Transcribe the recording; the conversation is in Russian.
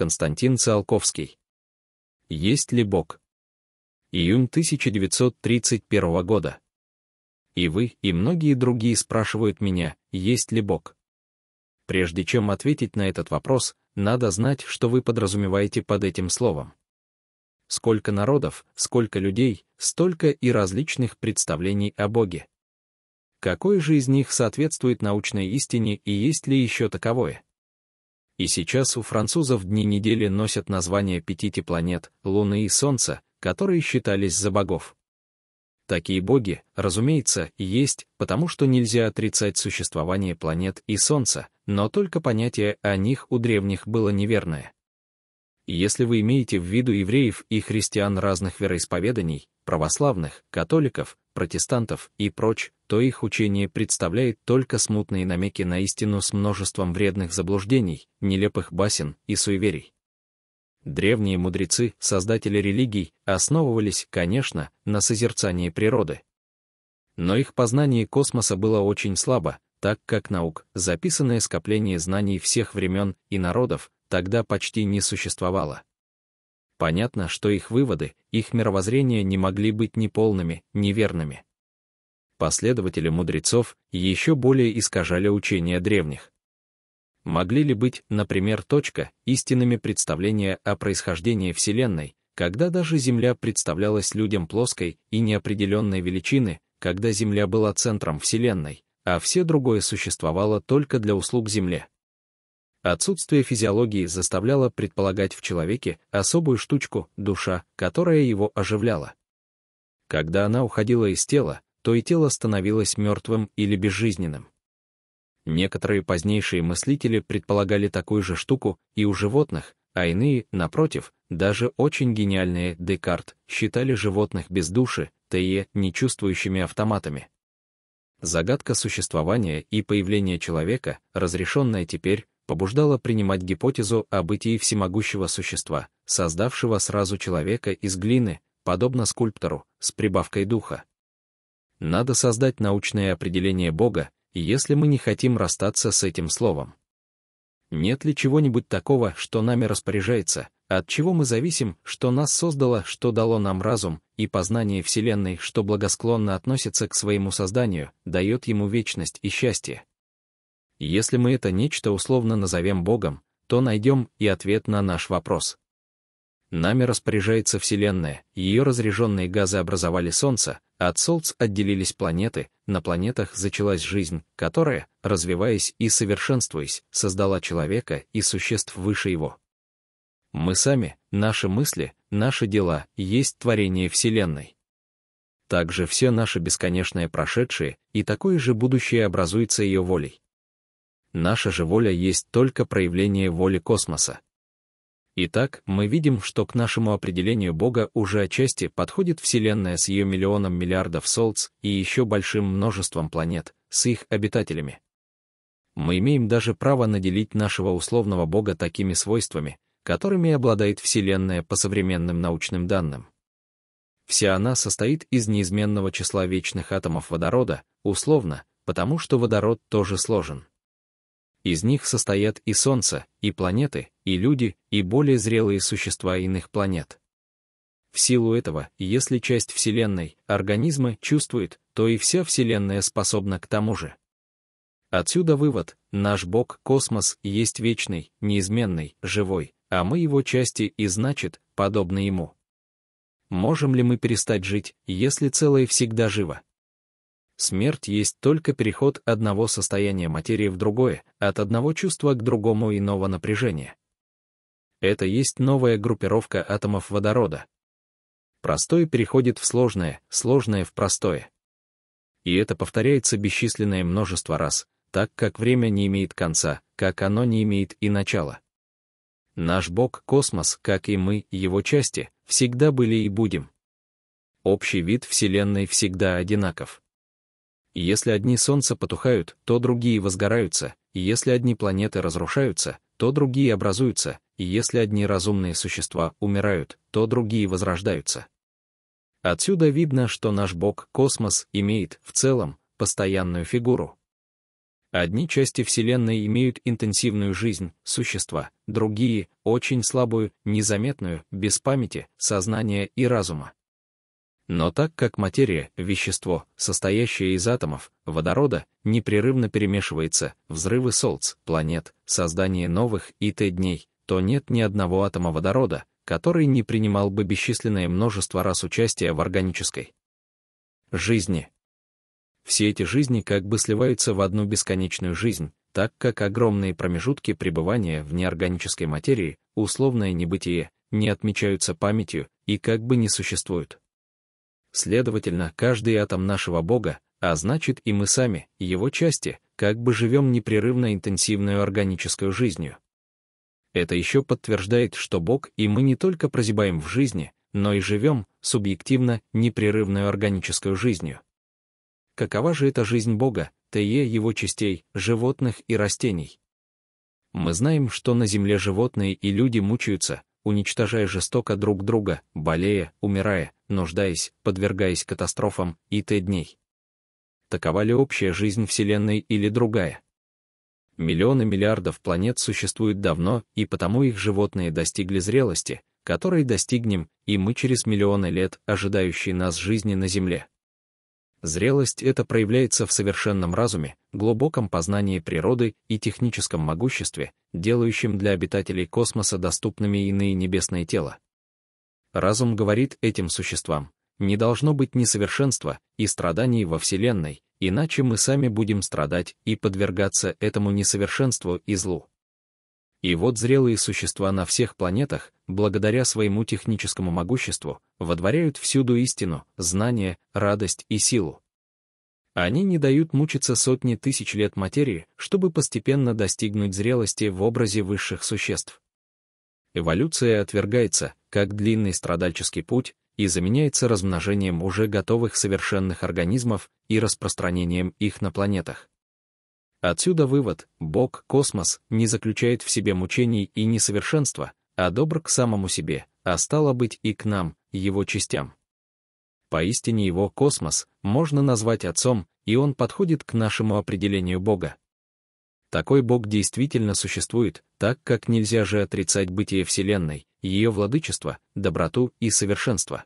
Константин Циолковский. Есть ли Бог? Июнь 1931 года. И вы, и многие другие спрашивают меня, есть ли Бог? Прежде чем ответить на этот вопрос, надо знать, что вы подразумеваете под этим словом. Сколько народов, сколько людей, столько и различных представлений о Боге. Какой же из них соответствует научной истине и есть ли еще таковое? И сейчас у французов дни недели носят название пятити планет, Луны и Солнца, которые считались за богов. Такие боги, разумеется, есть, потому что нельзя отрицать существование планет и Солнца, но только понятие о них у древних было неверное. Если вы имеете в виду евреев и христиан разных вероисповеданий, православных, католиков, протестантов и прочь, то их учение представляет только смутные намеки на истину с множеством вредных заблуждений, нелепых басен и суеверий. Древние мудрецы, создатели религий, основывались, конечно, на созерцании природы. Но их познание космоса было очень слабо, так как наук, записанное скопление знаний всех времен и народов, тогда почти не существовало. Понятно, что их выводы, их мировоззрение не могли быть неполными, неверными. Последователи мудрецов еще более искажали учения древних. Могли ли быть, например, точка, истинными представления о происхождении Вселенной, когда даже Земля представлялась людям плоской и неопределенной величины, когда Земля была центром Вселенной, а все другое существовало только для услуг Земле? Отсутствие физиологии заставляло предполагать в человеке особую штучку, душа, которая его оживляла. Когда она уходила из тела, то и тело становилось мертвым или безжизненным. Некоторые позднейшие мыслители предполагали такую же штуку и у животных, а иные, напротив, даже очень гениальные Декарт считали животных без души, ТЕ, не чувствующими автоматами. Загадка существования и появления человека, разрешенная теперь, побуждало принимать гипотезу о бытии всемогущего существа, создавшего сразу человека из глины, подобно скульптору, с прибавкой духа. Надо создать научное определение Бога, если мы не хотим расстаться с этим словом. Нет ли чего-нибудь такого, что нами распоряжается, от чего мы зависим, что нас создало, что дало нам разум, и познание Вселенной, что благосклонно относится к своему созданию, дает ему вечность и счастье? если мы это нечто условно назовем Богом, то найдем и ответ на наш вопрос. Нами распоряжается Вселенная, ее разряженные газы образовали Солнце, а от Солнца отделились планеты, на планетах зачалась жизнь, которая, развиваясь и совершенствуясь, создала человека и существ выше его. Мы сами, наши мысли, наши дела, есть творение Вселенной. Также все наше бесконечное прошедшее и такое же будущее образуется ее волей. Наша же воля есть только проявление воли космоса. Итак, мы видим, что к нашему определению Бога уже отчасти подходит Вселенная с ее миллионом миллиардов солнц и еще большим множеством планет, с их обитателями. Мы имеем даже право наделить нашего условного Бога такими свойствами, которыми обладает Вселенная по современным научным данным. Вся она состоит из неизменного числа вечных атомов водорода, условно, потому что водород тоже сложен. Из них состоят и Солнце, и планеты, и люди, и более зрелые существа иных планет. В силу этого, если часть Вселенной, организма, чувствует, то и вся Вселенная способна к тому же. Отсюда вывод, наш Бог, космос, есть вечный, неизменный, живой, а мы его части и, значит, подобны ему. Можем ли мы перестать жить, если целое всегда живо? Смерть есть только переход одного состояния материи в другое, от одного чувства к другому иного напряжения. Это есть новая группировка атомов водорода. Простое переходит в сложное, сложное в простое. И это повторяется бесчисленное множество раз, так как время не имеет конца, как оно не имеет и начала. Наш Бог — космос, как и мы, его части, всегда были и будем. Общий вид Вселенной всегда одинаков. И если одни солнца потухают, то другие возгораются, и если одни планеты разрушаются, то другие образуются, и если одни разумные существа умирают, то другие возрождаются. Отсюда видно, что наш Бог, космос, имеет, в целом, постоянную фигуру. Одни части Вселенной имеют интенсивную жизнь, существа, другие — очень слабую, незаметную, без памяти, сознания и разума. Но так как материя, вещество, состоящее из атомов, водорода, непрерывно перемешивается, взрывы Солнц, планет, создание новых и т дней, то нет ни одного атома водорода, который не принимал бы бесчисленное множество раз участия в органической жизни. Все эти жизни как бы сливаются в одну бесконечную жизнь, так как огромные промежутки пребывания в неорганической материи, условное небытие, не отмечаются памятью и как бы не существуют. Следовательно, каждый атом нашего Бога, а значит и мы сами, его части, как бы живем непрерывно интенсивную органическую жизнью. Это еще подтверждает, что Бог и мы не только прозябаем в жизни, но и живем, субъективно, непрерывную органическую жизнью. Какова же эта жизнь Бога, те его частей, животных и растений? Мы знаем, что на Земле животные и люди мучаются, уничтожая жестоко друг друга, болея, умирая, нуждаясь, подвергаясь катастрофам и т. дней. Такова ли общая жизнь Вселенной или другая? Миллионы миллиардов планет существуют давно, и потому их животные достигли зрелости, которой достигнем и мы через миллионы лет, ожидающие нас жизни на Земле. Зрелость это проявляется в совершенном разуме, глубоком познании природы и техническом могуществе, делающем для обитателей космоса доступными иные небесные тела. Разум говорит этим существам, не должно быть несовершенства и страданий во Вселенной, иначе мы сами будем страдать и подвергаться этому несовершенству и злу. И вот зрелые существа на всех планетах, благодаря своему техническому могуществу, водворяют всюду истину, знание, радость и силу. Они не дают мучиться сотни тысяч лет материи, чтобы постепенно достигнуть зрелости в образе высших существ. Эволюция отвергается, как длинный страдальческий путь, и заменяется размножением уже готовых совершенных организмов и распространением их на планетах. Отсюда вывод, Бог, космос, не заключает в себе мучений и несовершенства, а добр к самому себе, а стало быть и к нам, его частям. Поистине его космос можно назвать отцом, и он подходит к нашему определению Бога. Такой Бог действительно существует, так как нельзя же отрицать бытие Вселенной, ее владычество, доброту и совершенство.